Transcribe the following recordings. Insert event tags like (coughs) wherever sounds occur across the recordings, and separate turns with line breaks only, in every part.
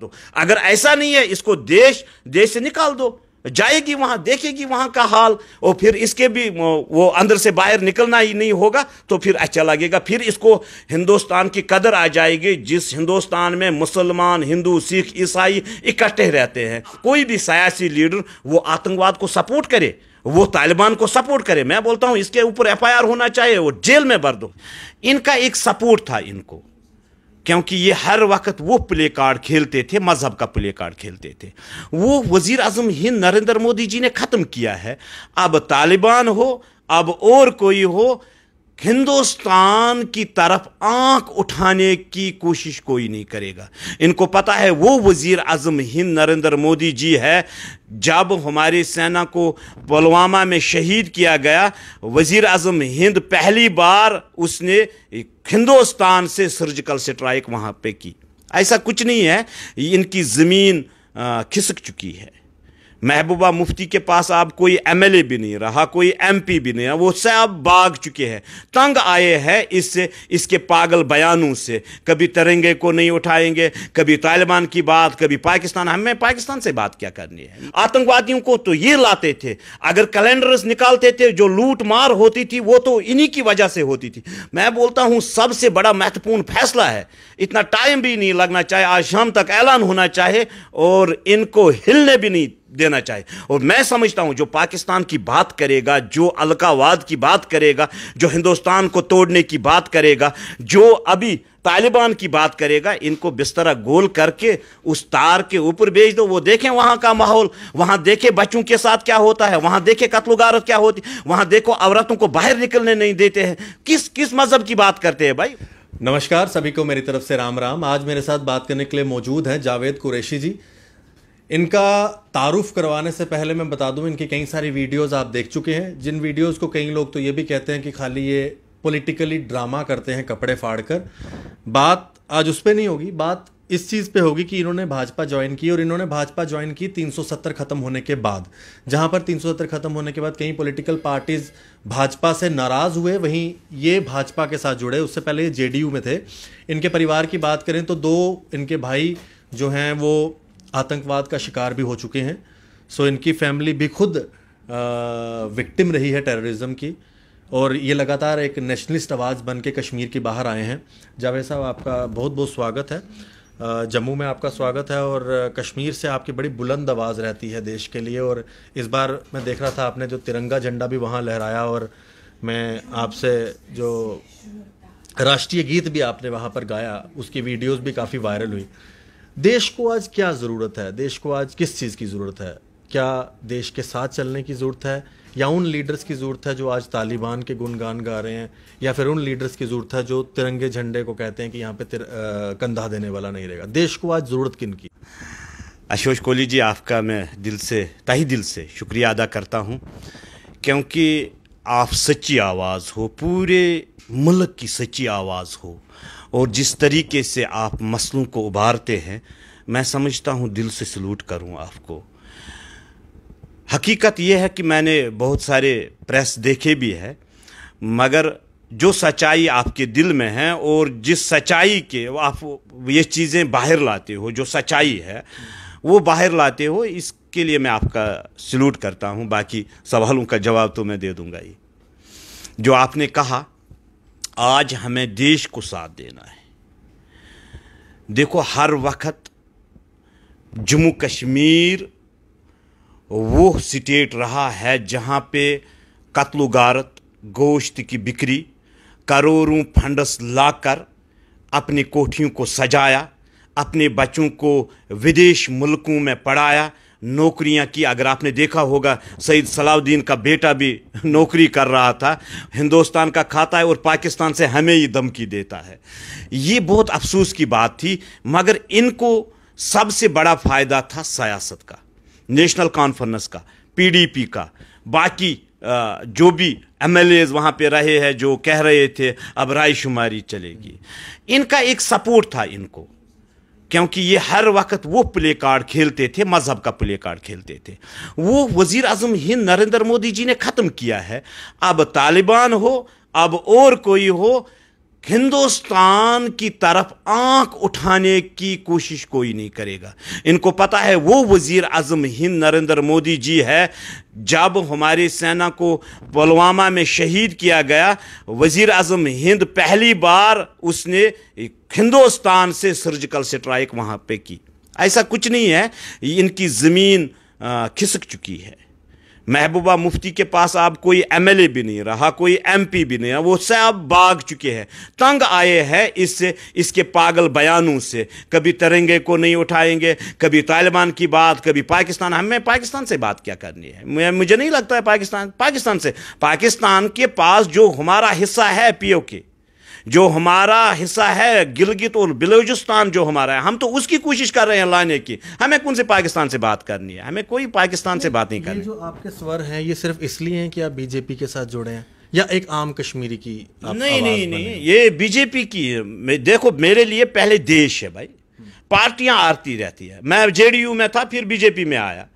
दो अगर ऐसा नहीं है इसको देश देश से निकाल दो जाएगी वहां देखेगी वहां का हाल और फिर इसके भी वो अंदर से बाहर निकलना ही नहीं होगा तो फिर अच्छा लगेगा फिर इसको हिंदुस्तान की कदर आ जाएगी जिस हिंदुस्तान में मुसलमान हिंदू सिख ईसाई इकट्ठे रहते हैं कोई भी सियासी लीडर वो आतंकवाद को सपोर्ट करे वो तालिबान को सपोर्ट करे मैं बोलता हूँ इसके ऊपर एफ होना चाहिए वो जेल में भर दो इनका एक सपोर्ट था इनको क्योंकि ये हर वक्त वो प्ले कार्ड खेलते थे मजहब का प्ले कार्ड खेलते थे वो वजीर अजम हिंद नरेंद्र मोदी जी ने ख़त्म किया है अब तालिबान हो अब और कोई हो हिंदुस्तान की तरफ आंख उठाने की कोशिश कोई नहीं करेगा इनको पता है वो वजीर अजम हिंद नरेंद्र मोदी जी है जब हमारी सेना को पुलवामा में शहीद किया गया वजीर अजम हिंद पहली बार उसने हिंदुस्तान से सर्जिकल स्ट्राइक वहाँ पे की ऐसा कुछ नहीं है इनकी ज़मीन खिसक चुकी है महबूबा मुफ्ती के पास अब कोई एमएलए भी नहीं रहा कोई एमपी भी नहीं रहा वो सब भाग चुके हैं तंग आए हैं इससे इसके पागल बयानों से कभी तिरंगे को नहीं उठाएंगे कभी तालिबान की बात कभी पाकिस्तान हमें पाकिस्तान से बात क्या करनी है आतंकवादियों को तो ये लाते थे अगर कैलेंडर्स निकालते थे जो लूट मार होती थी वो तो इन्हीं की वजह से होती थी मैं बोलता हूँ सबसे बड़ा महत्वपूर्ण फैसला है इतना टाइम भी नहीं लगना चाहिए आज शाम तक ऐलान होना चाहे और इनको हिलने भी नहीं देना चाहिए और मैं समझता हूं जो पाकिस्तान की बात करेगा जो अलगावाद की बात करेगा जो हिंदुस्तान को तोड़ने की बात करेगा जो अभी तालिबान की बात करेगा इनको बिस्तरा गोल करके उस तार के ऊपर भेज दो वो देखें वहां का माहौल वहां देखें बच्चों के साथ क्या होता है वहां देखें कत्लगारत क्या होती वहां देखो औरतों को बाहर निकलने नहीं देते हैं किस किस मजहब की
बात करते हैं भाई नमस्कार सभी को मेरी तरफ से राम राम आज मेरे साथ बात करने के लिए मौजूद हैं जावेद कुरैशी जी इनका तारुफ करवाने से पहले मैं बता दूं इनकी कई सारी वीडियोस आप देख चुके हैं जिन वीडियोस को कई लोग तो ये भी कहते हैं कि खाली ये पॉलिटिकली ड्रामा करते हैं कपड़े फाड़ कर बात आज उस पर नहीं होगी बात इस चीज़ पे होगी कि इन्होंने भाजपा ज्वाइन की और इन्होंने भाजपा ज्वाइन की 370 ख़त्म होने के बाद जहां पर 370 ख़त्म होने के बाद कई पॉलिटिकल पार्टीज़ भाजपा से नाराज़ हुए वहीं ये भाजपा के साथ जुड़े उससे पहले ये जेडीयू में थे इनके परिवार की बात करें तो दो इनके भाई जो हैं वो आतंकवाद का शिकार भी हो चुके हैं सो इनकी फैमिली भी खुद विक्टिम रही है टेररिज्म की और ये लगातार एक नेशनलिस्ट आवाज़ बन के कश्मीर के बाहर आए हैं जावेद साहब आपका बहुत बहुत स्वागत है जम्मू में आपका स्वागत है और कश्मीर से आपकी बड़ी बुलंद आवाज़ रहती है देश के लिए और इस बार मैं देख रहा था आपने जो तिरंगा झंडा भी वहाँ लहराया और मैं आपसे जो राष्ट्रीय गीत भी आपने वहाँ पर गाया उसकी वीडियोज़ भी काफ़ी वायरल हुई देश को आज क्या ज़रूरत है देश को आज किस चीज़ की ज़रूरत है क्या देश के साथ चलने की ज़रूरत है या उन लीडर्स की ज़रूरत है जो आज तालिबान के गुणगान गा रहे हैं या फिर उन लीडर्स की ज़रूरत है जो तिरंगे झंडे को कहते हैं कि यहाँ पे आ, कंधा देने वाला नहीं रहेगा देश को आज ज़रूरत किन
की आशोष कोहली जी आपका मैं दिल से तही दिल से शुक्रिया अदा करता हूँ क्योंकि आप सच्ची आवाज़ हो पूरे मुल्क की सच्ची आवाज़ हो और जिस तरीके से आप मसलों को उबारते हैं मैं समझता हूँ दिल से सलूट करूँ आपको हकीकत यह है कि मैंने बहुत सारे प्रेस देखे भी है मगर जो सच्चाई आपके दिल में है और जिस सच्चाई के आप ये चीज़ें बाहर लाते हो जो सच्चाई है वो बाहर लाते हो इसके लिए मैं आपका सल्यूट करता हूँ बाकी सवालों का जवाब तो मैं दे दूँगा ये जो आपने कहा आज हमें देश को साथ देना है देखो हर वक्त जम्मू कश्मीर वो स्टेट रहा है जहाँ पे कत्लो गारत गोश्त की बिक्री करोड़ों फंडस लाकर अपनी कोठियों को सजाया अपने बच्चों को विदेश मुल्कों में पढ़ाया नौकरियां की अगर आपने देखा होगा सईद सलाउद्दीन का बेटा भी नौकरी कर रहा था हिंदुस्तान का खाता है और पाकिस्तान से हमें ही धमकी देता है ये बहुत अफसोस की बात थी मगर इनको सबसे बड़ा फ़ायदा था सियासत का नेशनल कॉन्फ्रेंस का पीडीपी का बाकी जो भी एम एल एज वहाँ पर रहे हैं जो कह रहे थे अब रायशुमारी चलेगी इनका एक सपोर्ट था इनको क्योंकि ये हर वक्त वो प्ले कार्ड खेलते थे मज़हब का प्ले कार्ड खेलते थे वो वज़ी अजम हिंद नरेंद्र मोदी जी ने ख़त्म किया है अब तालिबान हो अब और कोई हो हिंदुस्तान की तरफ आंख उठाने की कोशिश कोई नहीं करेगा इनको पता है वो वजीर अजम हिंद नरेंद्र मोदी जी है जब हमारी सेना को पुलवामा में शहीद किया गया वजीर अजम हिंद पहली बार उसने हिंदुस्तान से सर्जिकल स्ट्राइक वहाँ पे की ऐसा कुछ नहीं है इनकी ज़मीन खिसक चुकी है महबूबा मुफ्ती के पास अब कोई एमएलए भी नहीं रहा कोई एमपी भी नहीं रहा वो सब भाग चुके हैं तंग आए हैं इससे इसके पागल बयानों से कभी तिरंगे को नहीं उठाएंगे कभी तालिबान की बात कभी पाकिस्तान हमें पाकिस्तान से बात क्या करनी है मुझे नहीं लगता है पाकिस्तान पाकिस्तान से पाकिस्तान के पास जो हमारा हिस्सा है ओ के जो हमारा हिस्सा है गिलगित और बलोचिस्तान जो हमारा है हम तो उसकी कोशिश कर रहे हैं लाने की हमें कौन से पाकिस्तान से बात करनी है हमें कोई पाकिस्तान से बात नहीं करनी
जो आपके स्वर हैं ये सिर्फ इसलिए हैं कि आप बीजेपी के साथ जुड़े हैं या एक आम कश्मीरी की नहीं नहीं नहीं
ये बीजेपी की देखो मेरे लिए पहले देश है भाई पार्टियां आती रहती है मैं जेडीयू में था फिर बीजेपी में आया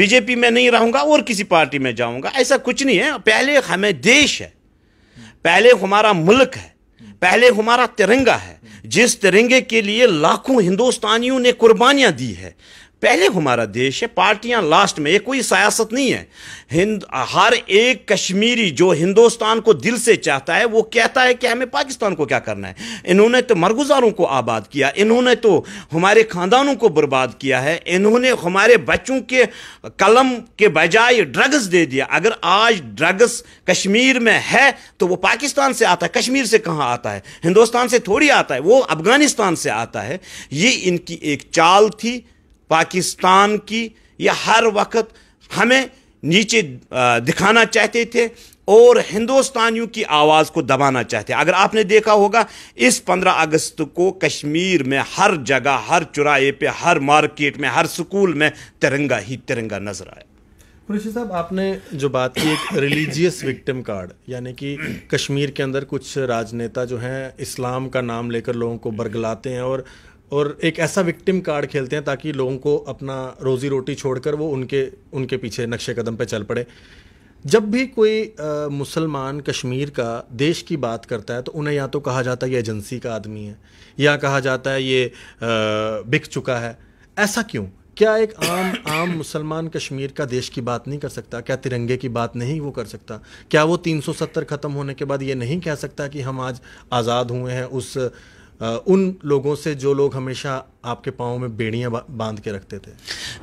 बीजेपी में नहीं रहूंगा और किसी पार्टी में जाऊंगा ऐसा कुछ नहीं है पहले हमें देश है पहले हमारा मुल्क है पहले हमारा तिरंगा है जिस तिरंगे के लिए लाखों हिंदुस्तानियों ने कुर्बानियां दी है पहले हमारा देश है पार्टियां लास्ट में ये कोई सियासत नहीं है हिंद हर एक कश्मीरी जो हिंदुस्तान को दिल से चाहता है वो कहता है कि हमें पाकिस्तान को क्या करना है इन्होंने तो मरगुजारों को आबाद किया इन्होंने तो हमारे खानदानों को बर्बाद किया है इन्होंने हमारे बच्चों के कलम के बजाय ड्रग्स दे दिया अगर आज ड्रग्स कश्मीर में है तो वो पाकिस्तान से आता है कश्मीर से कहाँ आता है हिंदुस्तान से थोड़ी आता है वो अफगानिस्तान से आता है ये इनकी एक चाल थी पाकिस्तान की यह हर वक्त हमें नीचे दिखाना चाहते थे और हिंदुस्तानियों की आवाज़ को दबाना चाहते अगर आपने देखा होगा इस 15 अगस्त को कश्मीर में हर जगह हर चुराए पे हर
मार्केट में हर स्कूल में तिरंगा ही तिरंगा नजर आया ऋषि साहब आपने जो बात की एक रिलीजियस विक्टिम कार्ड यानी कि कश्मीर के अंदर कुछ राजनेता जो हैं इस्लाम का नाम लेकर लोगों को बरगलाते हैं और और एक ऐसा विक्टिम कार्ड खेलते हैं ताकि लोगों को अपना रोज़ी रोटी छोड़कर वो उनके उनके पीछे नक्शे कदम पर चल पड़े जब भी कोई मुसलमान कश्मीर का देश की बात करता है तो उन्हें या तो कहा जाता है ये एजेंसी का आदमी है या कहा जाता है ये आ, बिक चुका है ऐसा क्यों क्या एक आम आम मुसलमान कश्मीर का देश की बात नहीं कर सकता क्या तिरंगे की बात नहीं वो कर सकता क्या वो 370 ख़त्म होने के बाद ये नहीं कह सकता कि हम आज आज़ाद हुए हैं उस उन लोगों से जो लोग हमेशा आपके पाँव में बेड़ियाँ बांध के रखते थे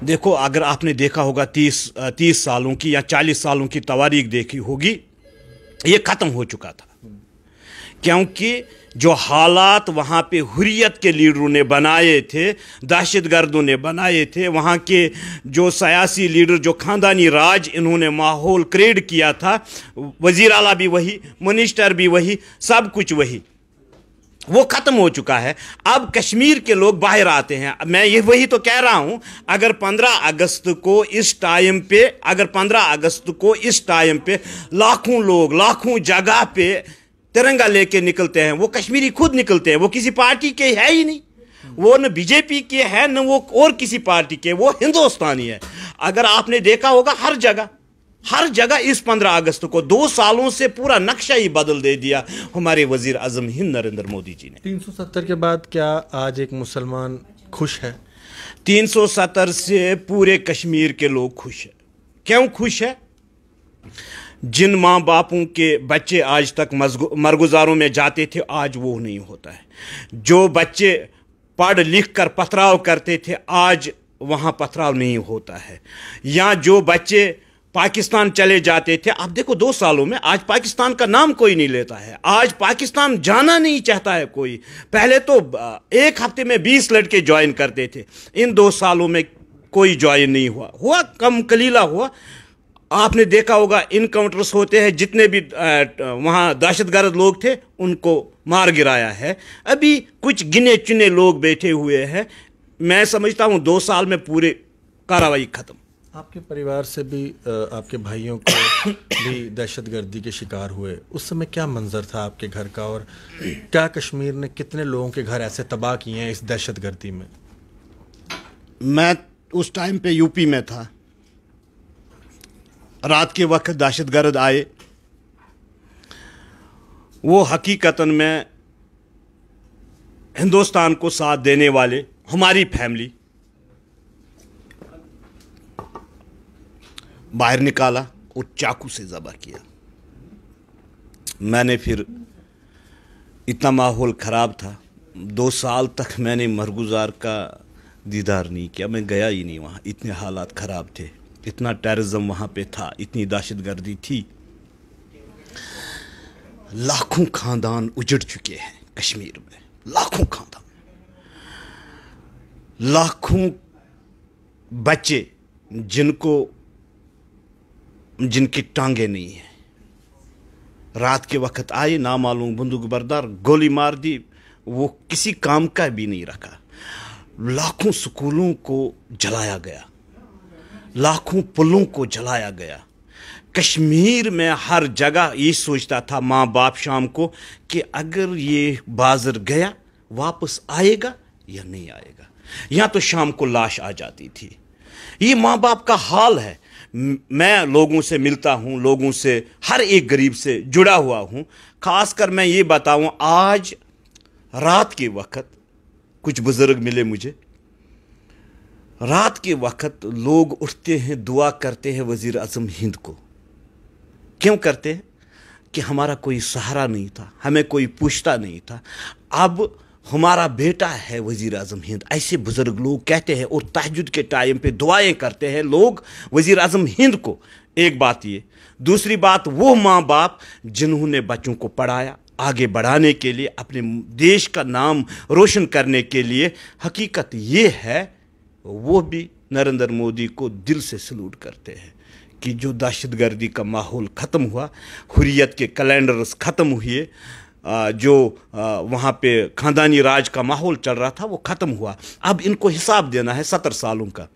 देखो अगर आपने देखा होगा तीस तीस सालों की या चालीस सालों की
तवारीख देखी होगी ये ख़त्म हो चुका था क्योंकि जो हालात वहाँ पे हुरियत के लीडरों ने बनाए थे दहशत गर्दों ने बनाए थे वहाँ के जो सियासी लीडर जो ख़ानदानी राज इन्होंने माहौल क्रिएट किया था वज़ी अला भी वही मिनिस्टर भी वही सब कुछ वही वो ख़त्म हो चुका है अब कश्मीर के लोग बाहर आते हैं मैं ये वही तो कह रहा हूँ अगर 15 अगस्त को इस टाइम पे अगर 15 अगस्त को इस टाइम पे लाखों लोग लाखों जगह पे तिरंगा लेके निकलते हैं वो कश्मीरी खुद निकलते हैं वो किसी पार्टी के है ही नहीं वो न बीजेपी के हैं न वो और किसी पार्टी के वो हिंदुस्तानी है अगर आपने देखा होगा हर जगह हर जगह इस 15 अगस्त को दो सालों से पूरा नक्शा ही बदल दे दिया हमारे वजीर अजम हिंद नरेंद्र मोदी जी
ने 370 के बाद क्या आज एक मुसलमान खुश है
370 से पूरे कश्मीर के लोग खुश है क्यों खुश है जिन माँ बापों के बच्चे आज तक मरगुजारों में जाते थे आज वो नहीं होता है जो बच्चे पढ़ लिख कर पथराव करते थे आज वहाँ पथराव नहीं होता है या जो बच्चे पाकिस्तान चले जाते थे आप देखो दो सालों में आज पाकिस्तान का नाम कोई नहीं लेता है आज पाकिस्तान जाना नहीं चाहता है कोई पहले तो एक हफ्ते में बीस लड़के ज्वाइन करते थे इन दो सालों में कोई ज्वाइन नहीं हुआ हुआ कम कलीला हुआ आपने देखा होगा इनकाउंटर्स होते हैं जितने भी वहाँ दहशत गर्द लोग थे उनको मार गिराया है अभी कुछ गिने चुने लोग बैठे हुए हैं मैं समझता हूँ दो
साल में पूरे कार्रवाई खत्म आपके परिवार से भी आपके भाइयों को (coughs) भी दहशतगर्दी के शिकार हुए उस समय क्या मंजर था आपके घर का और क्या कश्मीर ने कितने लोगों के घर ऐसे तबाह किए हैं इस दहशतगर्दी में मैं उस टाइम पे यूपी में था रात के वक्त
दहशतगर्द आए वो हकीकतन में हिंदुस्तान को साथ देने वाले हमारी फैमिली बाहर निकाला और चाकू से ज़बा किया मैंने फिर इतना माहौल ख़राब था दो साल तक मैंने मरगुजार का दीदार नहीं किया मैं गया ही नहीं वहाँ इतने हालात ख़राब थे इतना टेररिज्म वहाँ पे था इतनी दहशत गर्दी थी लाखों खानदान उजड़ चुके हैं कश्मीर में लाखों खानदान लाखों बच्चे जिनको जिनकी टांगे नहीं हैं रात के वक्त आए ना मालूम बंदूक बरदार गोली मार दी वो किसी काम का भी नहीं रखा लाखों स्कूलों को जलाया गया लाखों पुलों को जलाया गया कश्मीर में हर जगह ये सोचता था माँ बाप शाम को कि अगर ये बाजर गया वापस आएगा या नहीं आएगा या तो शाम को लाश आ जाती थी ये माँ बाप का हाल है मैं लोगों से मिलता हूँ लोगों से हर एक गरीब से जुड़ा हुआ हूँ खासकर मैं ये बताऊं आज रात के वक्त कुछ बुज़ुर्ग मिले मुझे रात के वक्त लोग उठते हैं दुआ करते हैं वज़ी अजम हिंद को क्यों करते हैं कि हमारा कोई सहारा नहीं था हमें कोई पूछता नहीं था अब हमारा बेटा है वज़ी अजम हिंद ऐसे बुज़ुर्ग लोग कहते हैं और तहजद के टाइम पे दुआएं करते हैं लोग वज़ी अजम हिंद को एक बात ये दूसरी बात वो माँ बाप जिन्होंने बच्चों को पढ़ाया आगे बढ़ाने के लिए अपने देश का नाम रोशन करने के लिए हकीकत ये है वो भी नरेंद्र मोदी को दिल से सलूट करते हैं कि जो दहशत गर्दी का माहौल ख़त्म हुआ हुरियत के कैलेंडर्स ख़त्म हुए जो वहाँ पे खानदानी राज का माहौल चल रहा था वो ख़त्म हुआ अब इनको हिसाब देना है सत्तर सालों का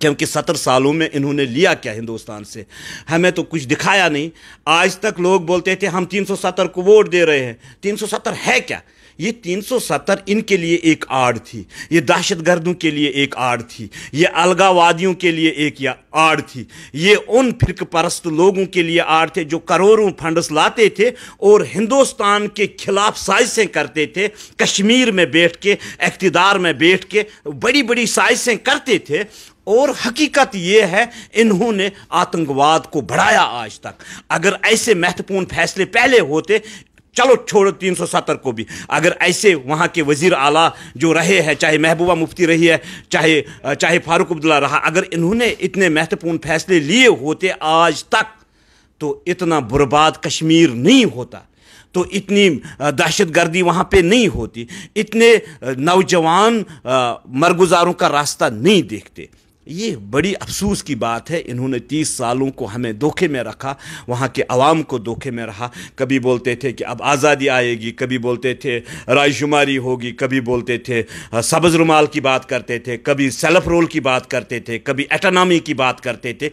क्योंकि सत्तर सालों में इन्होंने लिया क्या हिंदुस्तान से हमें तो कुछ दिखाया नहीं आज तक लोग बोलते थे हम 370 को वोट दे रहे हैं 370 है क्या ये 370 इनके लिए एक आड़ थी ये दहशतगर्दों के लिए एक आड़ थी ये अलगावादियों के लिए एक या आड़ थी ये उन फिरक परस्त लोगों के लिए आड़ थे जो करोड़ों फंडस लाते थे और हिंदुस्तान के खिलाफ साजिशें करते थे कश्मीर में बैठ के इकतदार में बैठ के बड़ी बड़ी साजिशें करते थे और हकीकत ये है इन्होंने आतंकवाद को बढ़ाया आज तक अगर ऐसे महत्वपूर्ण फैसले पहले होते चलो छोड़ो तीन सौ सत्तर को भी अगर ऐसे वहाँ के वजीर आला जो रहे हैं चाहे महबूबा मुफ्ती रही है चाहे चाहे फारूक अब्दुल्ला रहा अगर इन्होंने इतने महत्वपूर्ण फैसले लिए होते आज तक तो इतना बर्बाद कश्मीर नहीं होता तो इतनी दहशत गर्दी वहाँ पर नहीं होती इतने नौजवान मरगुजारों का रास्ता नहीं देखते ये बड़ी अफसोस की बात है इन्होंने तीस सालों को हमें धोखे में रखा वहाँ के आवाम को धोखे में रहा कभी बोलते थे कि अब आज़ादी आएगी कभी बोलते थे रायशुमारी होगी कभी बोलते थे सब्ज़ रुमाल की बात करते थे कभी सेल्फ रोल की बात करते थे कभी एटोनॉमी की बात करते थे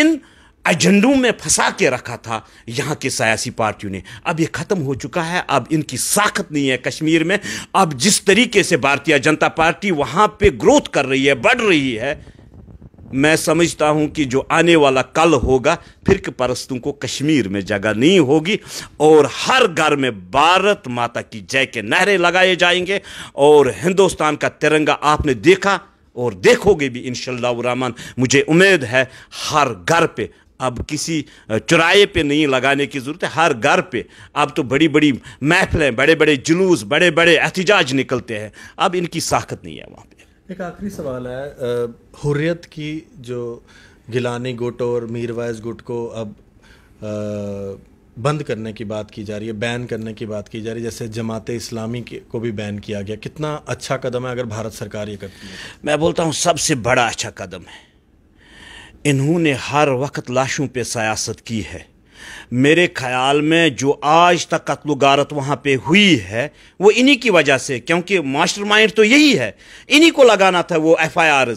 इन एजेंडों में फंसा के रखा था यहाँ की सियासी पार्टियों ने अब ये ख़त्म हो चुका है अब इनकी साखत नहीं है कश्मीर में अब जिस तरीके से भारतीय जनता पार्टी वहाँ पे ग्रोथ कर रही है बढ़ रही है मैं समझता हूं कि जो आने वाला कल होगा फिर के परस्तों को कश्मीर में जगह नहीं होगी और हर घर में भारत माता की जय के नहरे लगाए जाएंगे और हिंदुस्तान का तिरंगा आपने देखा और देखोगे भी इन शहमान मुझे उम्मीद है हर घर पे अब किसी चुराए पे नहीं लगाने की ज़रूरत है हर घर पे अब तो बड़ी बड़ी महफिलें बड़े बड़े जुलूस बड़े बड़े एहतजाज निकलते हैं अब इनकी साखत नहीं है
वहाँ पे एक आखिरी सवाल है हुर्रियत की जो गिलानी गुट और मीरवाइज गुट को अब आ, बंद करने की बात की जा रही है बैन करने की बात की जा रही है जैसे जमात इस्लामी को भी बैन किया गया कितना अच्छा कदम है अगर भारत सरकार ये करती है मैं बोलता हूँ सबसे
बड़ा अच्छा कदम है इन्होंने हर वक्त लाशों पे सियासत की है मेरे ख्याल में जो आज तक कत्ल गारत वहाँ पे हुई है वो इन्हीं की वजह से क्योंकि मास्टरमाइंड तो यही है इन्हीं को लगाना था वो एफ आई आर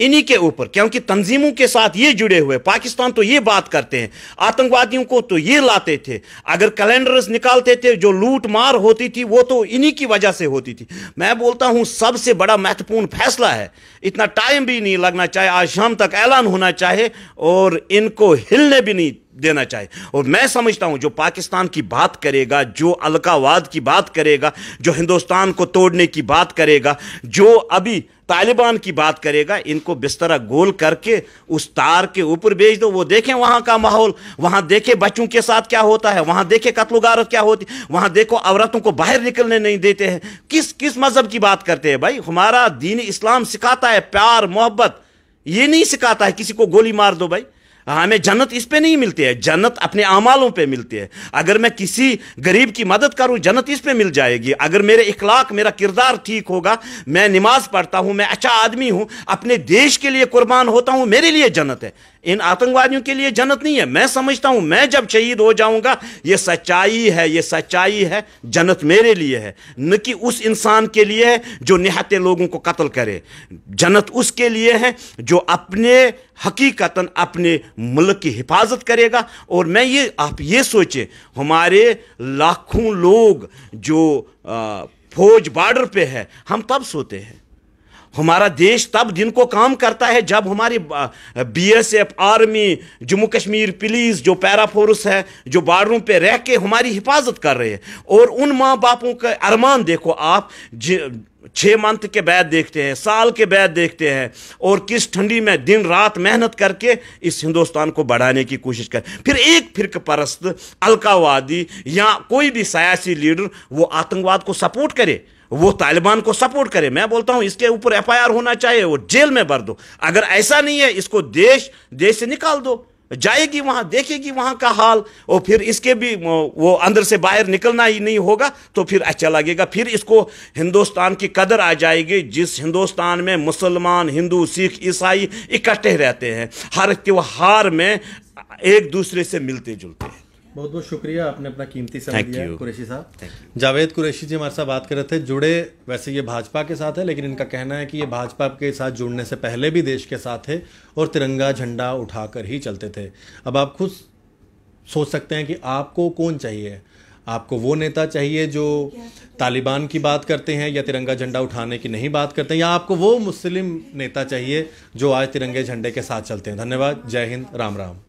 इन्हीं के ऊपर क्योंकि तंजीमों के साथ ये जुड़े हुए पाकिस्तान तो ये बात करते हैं आतंकवादियों को तो ये लाते थे अगर कैलेंडर्स निकालते थे जो लूट मार होती थी वो तो इन्हीं की वजह से होती थी मैं बोलता हूं सबसे बड़ा महत्वपूर्ण फैसला है इतना टाइम भी नहीं लगना चाहिए आज शाम तक ऐलान होना चाहे और इनको हिलने भी नहीं देना चाहे और मैं समझता हूं जो पाकिस्तान की बात करेगा जो अलगावाद की बात करेगा जो हिंदुस्तान को तोड़ने की बात करेगा जो अभी तालिबान की बात करेगा इनको बिस्तरा गोल करके उस तार के ऊपर भेज दो वो देखें वहां का माहौल वहां देखें बच्चों के साथ क्या होता है वहां देखें कत्लगारत क्या होती वहां देखो औरतों को बाहर निकलने नहीं देते हैं किस किस मजहब की बात करते हैं भाई हमारा दीन इस्लाम सिखाता है प्यार मोहब्बत ये नहीं सिखाता है किसी को गोली मार दो भाई हाँ, हमें जन्नत इस पे नहीं मिलती है जन्नत अपने अमालों पे मिलती है अगर मैं किसी गरीब की मदद करूं जन्नत इस पे मिल जाएगी अगर मेरे इखलाक मेरा किरदार ठीक होगा मैं नमाज पढ़ता हूं मैं अच्छा आदमी हूं अपने देश के लिए कुर्बान होता हूं मेरे लिए जन्नत है इन आतंकवादियों के लिए जन्नत नहीं है मैं समझता हूँ मैं जब शहीद हो जाऊँगा ये सच्चाई है ये सच्चाई है जन्नत मेरे लिए है न कि उस इंसान के लिए है जो निहाते लोगों को कत्ल करे जन्नत उसके लिए है जो अपने हकीकता अपने मुल्क की हिफाजत करेगा और मैं ये आप ये सोचें हमारे लाखों लोग जो आ, फौज बॉर्डर पे है हम तब सोते हैं हमारा देश तब दिन को काम करता है जब हमारी BSF army Jammu Kashmir police जो पैरा फोर्स है जो बार्डरों पे रह के हमारी हिफाजत कर रहे हैं और उन माँ बापों का अरमान देखो आप छः मंथ के बैद देखते हैं साल के बैद देखते हैं और किस ठंडी में दिन रात मेहनत करके इस हिंदुस्तान को बढ़ाने की कोशिश कर फिर एक फिरक परस्त अलकावादी या कोई भी सियासी लीडर वो आतंकवाद को सपोर्ट करे वो तालिबान को सपोर्ट करे मैं बोलता हूँ इसके ऊपर एफ होना चाहिए वो जेल में भर दो अगर ऐसा नहीं है इसको देश देश से निकाल दो जाएगी वहां देखेगी वहां का हाल और फिर इसके भी वो अंदर से बाहर निकलना ही नहीं होगा तो फिर अच्छा लगेगा फिर इसको हिंदुस्तान की कदर आ जाएगी जिस हिंदुस्तान में मुसलमान हिंदू सिख ईसाई इकट्ठे रहते हैं हर त्यौहार में एक दूसरे से
मिलते जुलते हैं बहुत बहुत शुक्रिया आपने अपना कीमती समय दिया कुरैशी साहब जावेद कुरैशी जी हमारे साथ बात कर रहे थे जुड़े वैसे ये भाजपा के साथ है लेकिन इनका कहना है कि ये भाजपा के साथ जुड़ने से पहले भी देश के साथ थे और तिरंगा झंडा उठाकर ही चलते थे अब आप खुद सोच सकते हैं कि आपको कौन चाहिए आपको वो नेता चाहिए जो तालिबान की बात करते हैं या तिरंगा झंडा उठाने की नहीं बात करते हैं या आपको वो मुस्लिम नेता चाहिए जो आज तिरंगे झंडे के साथ चलते हैं धन्यवाद जय हिंद राम राम